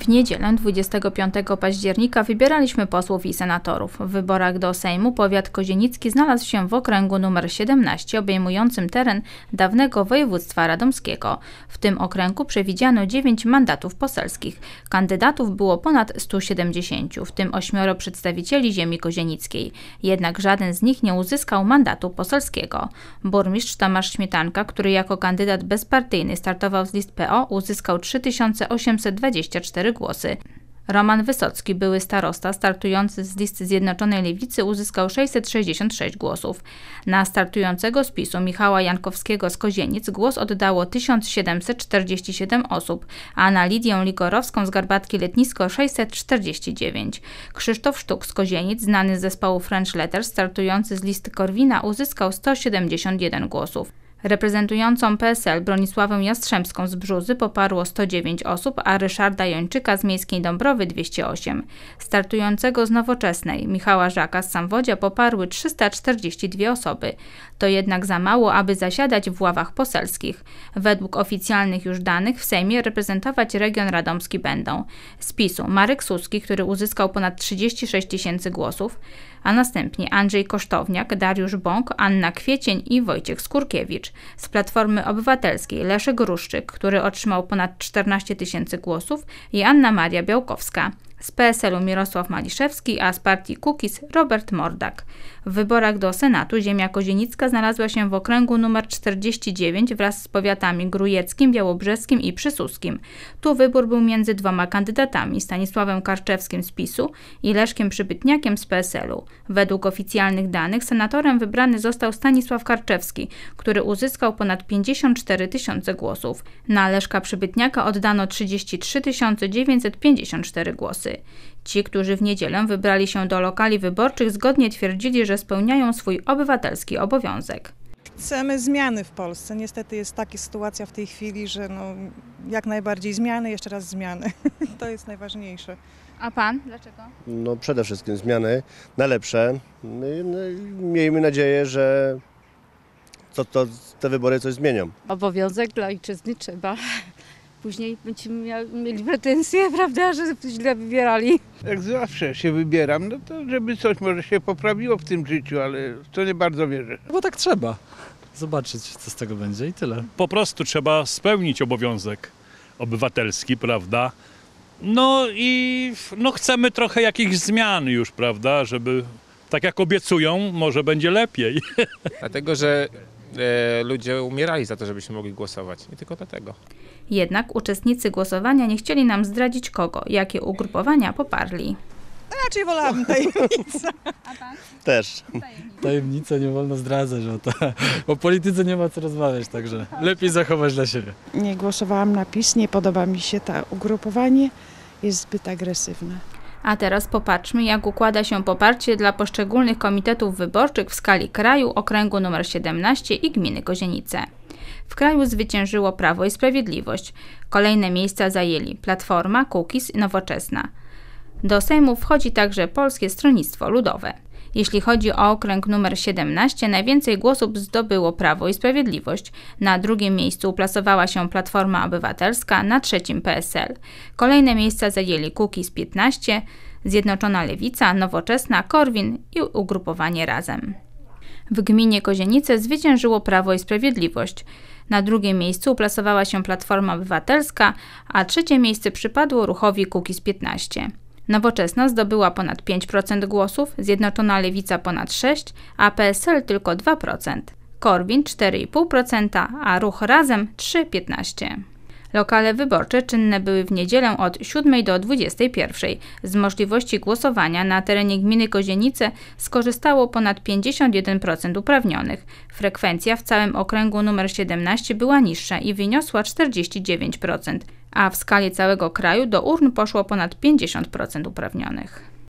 W niedzielę 25 października wybieraliśmy posłów i senatorów. W wyborach do Sejmu powiat kozienicki znalazł się w okręgu nr 17 obejmującym teren dawnego województwa radomskiego. W tym okręgu przewidziano 9 mandatów poselskich. Kandydatów było ponad 170, w tym ośmioro przedstawicieli ziemi kozienickiej. Jednak żaden z nich nie uzyskał mandatu poselskiego. Burmistrz Tomasz Śmietanka, który jako kandydat bezpartyjny startował z list PO, uzyskał 3824 4 głosy. Roman Wysocki, były starosta startujący z listy Zjednoczonej Lewicy, uzyskał 666 głosów. Na startującego z PiSu Michała Jankowskiego z Kozienic głos oddało 1747 osób, a na Lidię Ligorowską z Garbatki Letnisko 649. Krzysztof Sztuk z Kozienic, znany z zespołu French Letters, startujący z listy Korwina, uzyskał 171 głosów. Reprezentującą PSL Bronisławę Jastrzębską z Brzuzy poparło 109 osób, a Ryszarda Jończyka z Miejskiej Dąbrowy 208. Startującego z Nowoczesnej Michała Żaka z Samwodzia poparły 342 osoby. To jednak za mało, aby zasiadać w ławach poselskich. Według oficjalnych już danych w Sejmie reprezentować region radomski będą z PiSu Marek Suski, który uzyskał ponad 36 tysięcy głosów, a następnie Andrzej Kosztowniak, Dariusz Bąk, Anna Kwiecień i Wojciech Skurkiewicz z Platformy Obywatelskiej Leszek Ruszczyk, który otrzymał ponad 14 tysięcy głosów i Anna Maria Białkowska z PSL-u Mirosław Maliszewski, a z partii Kukiz Robert Mordak. W wyborach do Senatu ziemia kozienicka znalazła się w okręgu nr 49 wraz z powiatami grujeckim, białobrzeskim i przysuskim. Tu wybór był między dwoma kandydatami, Stanisławem Karczewskim z PiSu i Leszkiem Przybytniakiem z PSL-u. Według oficjalnych danych senatorem wybrany został Stanisław Karczewski, który uzyskał ponad 54 tysiące głosów. Na Leszka Przybytniaka oddano 33 954 głosy. Ci, którzy w niedzielę wybrali się do lokali wyborczych, zgodnie twierdzili, że spełniają swój obywatelski obowiązek. Chcemy zmiany w Polsce. Niestety jest taka sytuacja w tej chwili, że no, jak najbardziej zmiany, jeszcze raz zmiany. To jest najważniejsze. A pan? Dlaczego? No przede wszystkim zmiany na lepsze. No no miejmy nadzieję, że to, to, te wybory coś zmienią. Obowiązek dla ojczyzny trzeba później będziemy mieli pretensje, prawda, że źle wybierali. Jak zawsze się wybieram, no to żeby coś może się poprawiło w tym życiu, ale w to nie bardzo wierzę. Bo tak trzeba. Zobaczyć, co z tego będzie i tyle. Po prostu trzeba spełnić obowiązek obywatelski, prawda? No i no chcemy trochę jakichś zmian już, prawda, żeby tak jak obiecują, może będzie lepiej. Dlatego, że e, ludzie umierali za to, żebyśmy mogli głosować. Nie tylko dlatego. Jednak uczestnicy głosowania nie chcieli nam zdradzić kogo, jakie ugrupowania poparli. No, raczej wolałabym tajemnicę. A pan? Też. Tajemnicę nie wolno zdradzać, bo to, o polityce nie ma co rozmawiać, także lepiej zachować dla siebie. Nie głosowałam na PiS, nie podoba mi się to ugrupowanie, jest zbyt agresywne. A teraz popatrzmy, jak układa się poparcie dla poszczególnych komitetów wyborczych w skali kraju, okręgu nr 17 i gminy Kozienice w kraju zwyciężyło Prawo i Sprawiedliwość. Kolejne miejsca zajęli Platforma, Kukiz i Nowoczesna. Do Sejmu wchodzi także Polskie Stronnictwo Ludowe. Jeśli chodzi o okręg numer 17, najwięcej głosów zdobyło Prawo i Sprawiedliwość. Na drugim miejscu uplasowała się Platforma Obywatelska, na trzecim PSL. Kolejne miejsca zajęli Kukiz 15, Zjednoczona Lewica, Nowoczesna, Korwin i ugrupowanie Razem. W gminie Kozienice zwyciężyło Prawo i Sprawiedliwość. Na drugim miejscu uplasowała się Platforma Obywatelska, a trzecie miejsce przypadło ruchowi Kukiz 15. Nowoczesna zdobyła ponad 5% głosów, Zjednoczona Lewica ponad 6%, a PSL tylko 2%. Korwin 4,5%, a Ruch Razem 3,15%. Lokale wyborcze czynne były w niedzielę od 7 do 21. Z możliwości głosowania na terenie gminy Kozienice skorzystało ponad 51% uprawnionych. Frekwencja w całym okręgu nr 17 była niższa i wyniosła 49%, a w skali całego kraju do urn poszło ponad 50% uprawnionych.